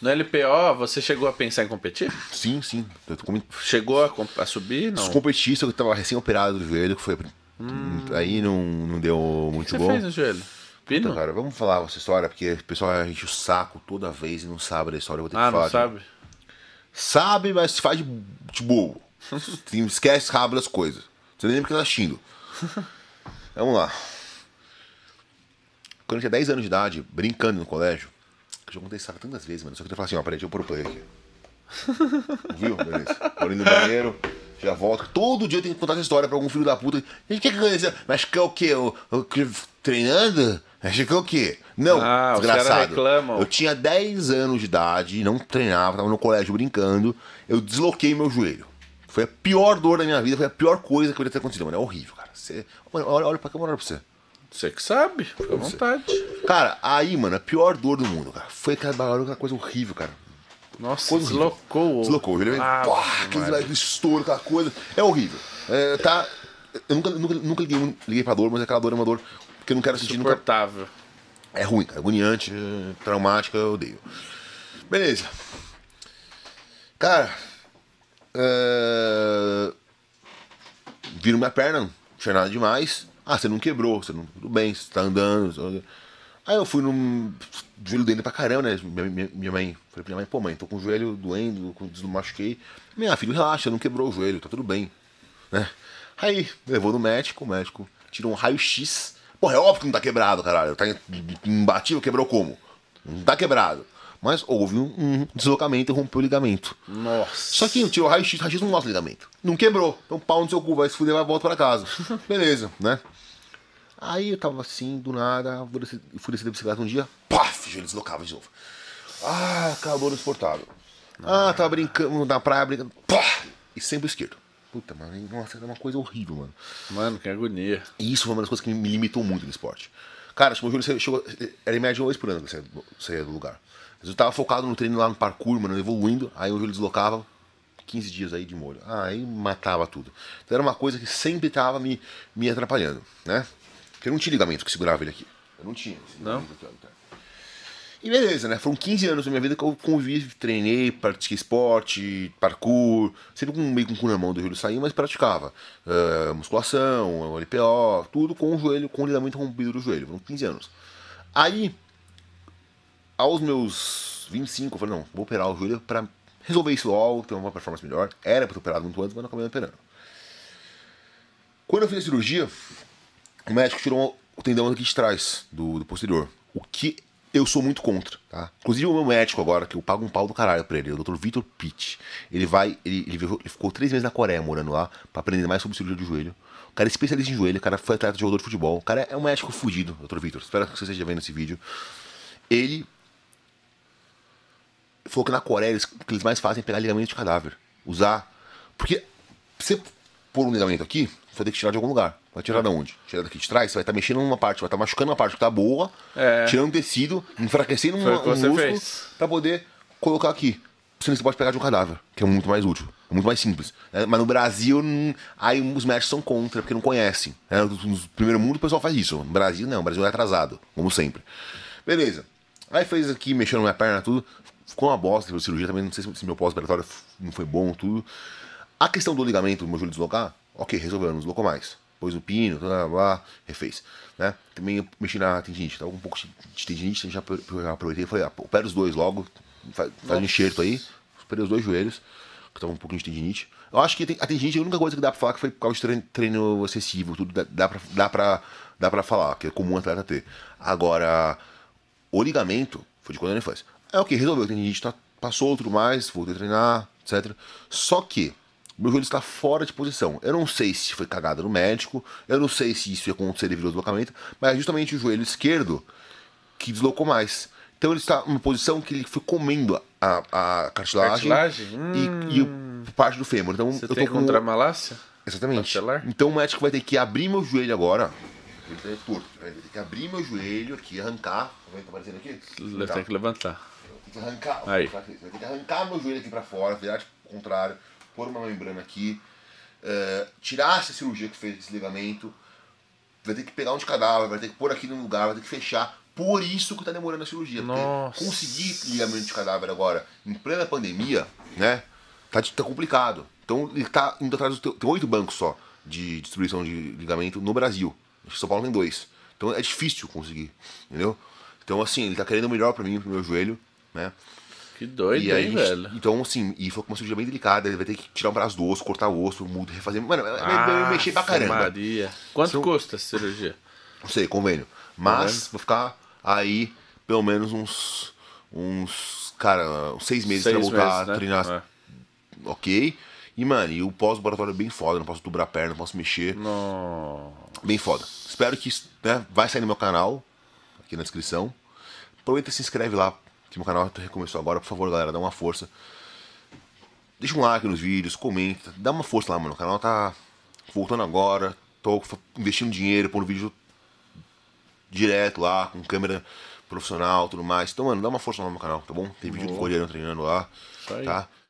No LPO, você chegou a pensar em competir? Sim, sim. Com... Chegou a, a, subir? Não. Competi, só que eu tava recém-operado do joelho, que foi. Hum. Aí não, não deu muito bom. O que você fez no joelho? Pino? Puta, cara, vamos falar essa história, porque o pessoal enche o saco toda vez e não sabe da história. Eu vou ter ah, que falar. não sabe? Sabe, mas faz de, de bobo. Esquece rápido as coisas. Você nem lembra que tá assistindo. Vamos lá. Quando eu tinha 10 anos de idade, brincando no colégio, que já contei tantas vezes, mano. Só que eu falo assim, ó, peraí, deixa eu pôr o play aqui. Viu? Beleza. Vou no banheiro, já volto. Todo dia eu tenho que contar essa história pra algum filho da puta. Gente, o que aconteceu? Mas que é o quê? Eu, eu, eu treinando? Acho que é o quê? Não, ah, desgraçado. Eu tinha 10 anos de idade, não treinava, tava no colégio brincando. Eu desloquei meu joelho. Foi a pior dor da minha vida, foi a pior coisa que poderia ter acontecido, mano. É horrível, cara. Você... Olha, olha, olha pra câmera pra você. Você que sabe, fica à vontade. Cara, aí, mano, a pior dor do mundo, cara. Foi aquela barulho, aquela coisa horrível, cara. Nossa, coisa deslocou. Horrível. Deslocou. Ele ah, Pô, aquele estouro, aquela coisa. É horrível. É, tá. Eu nunca, nunca, nunca liguei, liguei pra dor, mas aquela dor é uma dor que eu não quero sentir nunca. É ruim, cara. Agoniante, traumática, eu odeio. Beleza. Cara. É... Viram minha perna tinha nada demais. Ah, você não quebrou, você não. Tudo bem, você tá andando. Tá Aí eu fui num joelho doendo pra caramba, né? Minha, minha, mãe, falei pra minha mãe, pô, mãe, tô com o joelho doendo, machuquei. Minha filha, relaxa, não quebrou o joelho, tá tudo bem, né? Aí, levou no médico, o médico tirou um raio-x. Porra, é óbvio que não tá quebrado, caralho. Tá imbatível, quebrou como? Não tá quebrado. Mas houve um, um deslocamento e rompeu o ligamento. Nossa. Só que eu o raio-x, raio-x não mostra ligamento. Não quebrou. Então pau no seu cu, vai se fuder, vai volta pra casa. Beleza, né? Aí eu tava assim, do nada, fui descer da bicicleta um dia, paf, joelho deslocava de novo. Ah, acabou no insuportável. Ah, tava brincando na praia, brincando, pá, e sempre esquerdo. Puta, mano, nossa, era uma coisa horrível, mano. Mano, que agonia. E isso foi uma das coisas que me limitou muito no esporte. Cara, o que chegou, era em média uma vez por ano que saía é do lugar. Mas eu tava focado no treino lá no parkour, mano, evoluindo. Aí o Júlio deslocava, 15 dias aí de molho. Aí matava tudo. Então era uma coisa que sempre tava me, me atrapalhando, né? Porque eu não tinha ligamento que segurava ele aqui. Eu não tinha. Não? Aqui, e beleza, né? Foram 15 anos da minha vida que eu convivi, treinei, pratiquei esporte, parkour, sempre com, meio com o cu na mão do joelho saindo, mas praticava. Uh, musculação, LPO, tudo com o joelho, com o ligamento rompido do joelho. Foram 15 anos. Aí, aos meus 25, eu falei, não, vou operar o joelho pra resolver isso logo, ter uma performance melhor. Era pra ter operado muito antes, mas não acabei operando. Quando eu fiz a cirurgia, o médico tirou o tendão aqui de trás, do, do posterior. O que eu sou muito contra, tá? Inclusive o meu médico agora, que eu pago um pau do caralho pra ele, é o Dr. Vitor Pitt, ele vai, ele, ele, ele, ficou três meses na Coreia morando lá, pra aprender mais sobre cirurgia do joelho. O cara é especialista em joelho, o cara foi atleta de jogador de futebol, o cara é um médico fudido, Dr. Vitor, espero que você esteja vendo esse vídeo. Ele falou que na Coreia eles, o que eles mais fazem é pegar ligamento de cadáver, usar, porque você pôr um ligamento aqui, você vai ter que tirar de algum lugar. Vai tirar é. de onde? Tirar daqui de trás, você vai estar tá mexendo numa parte, vai estar tá machucando uma parte que está boa, é. tirando tecido, enfraquecendo uma, um músculo para poder colocar aqui. Você pode pegar de um cadáver, que é muito mais útil, é muito mais simples. É, mas no Brasil, hum, aí os médicos são contra, porque não conhecem. É, no primeiro mundo o pessoal faz isso. No Brasil não, o Brasil é atrasado, como sempre. Beleza. Aí fez aqui, mexendo na minha perna, tudo. Ficou uma bosta, depois cirurgia também, não sei se meu pós-operatório não foi bom, tudo. A questão do ligamento do meu joelho deslocar, ok, resolveu, não deslocou mais. Pôs o pino, blá, blá, refez. Né? Também eu mexi na tendinite, tava um pouco de tendinite, então já aproveitei e falei, ah, opera os dois logo, faz, faz um enxerto aí, opera os dois joelhos, que tava um pouquinho de tendinite. Eu acho que a tendinite é a única coisa que dá pra falar que foi por causa de treino, treino excessivo, tudo dá, dá, pra, dá, pra, dá pra falar, que é comum um atleta ter. Agora, o ligamento foi de quando ele faz. É ok, resolveu, a tendinite tá, passou, tudo mais, voltei a treinar, etc. Só que meu joelho está fora de posição. Eu não sei se foi cagada no médico, eu não sei se isso ia acontecer devido ao deslocamento, mas é justamente o joelho esquerdo que deslocou mais. Então ele está numa posição que ele foi comendo a, a cartilagem, cartilagem? E, hum. e parte do fêmur. Então, Você eu tem contra com... malácia? Exatamente. Então o médico vai ter que abrir meu joelho agora. Ele tem Ele vai ter que abrir meu joelho aqui, arrancar. Como é que tá aparecendo aqui? tem que levantar. Tem que arrancar. Aí. Vai ter que arrancar meu joelho aqui para fora, virar tipo, contrário pôr uma membrana aqui, eh, tirar essa cirurgia que fez esse ligamento, vai ter que pegar um de cadáver, vai ter que pôr aqui no lugar, vai ter que fechar. Por isso que tá demorando a cirurgia. Nossa. conseguir ligamento de cadáver agora, em plena pandemia, né? Tá, tá complicado. Então ele tá indo atrás do. Tem oito bancos só de distribuição de ligamento no Brasil. Acho que São Paulo tem dois. Então é difícil conseguir, entendeu? Então assim, ele tá querendo o melhor para mim, pro meu joelho, né? Que doido, e aí, hein, gente, velho? Então, assim, e foi uma cirurgia bem delicada. Ele vai ter que tirar um braço do osso, cortar o osso, mudar, refazer. Mano, é ah, mexer pra caramba. Maria. Quanto custa essa cirurgia? Não sei, convênio. Mas convênio? vou ficar aí pelo menos uns. uns. Cara, uns seis meses seis pra voltar meses, a né? treinar. É. Ok. E, mano, e o pós-laboratório é bem foda, não posso dobrar a perna, não posso mexer. não Bem foda. Espero que isso, né, vai sair no meu canal, aqui na descrição. Aproveita e se inscreve lá se meu canal recomeçou agora, por favor, galera, dá uma força. Deixa um like nos vídeos, comenta, dá uma força lá, mano. O canal tá voltando agora. Tô investindo dinheiro, pondo vídeo direto lá, com câmera profissional tudo mais. Então, mano, dá uma força lá no meu canal, tá bom? Tem vídeo Boa. do treinando lá. Isso aí. Tá?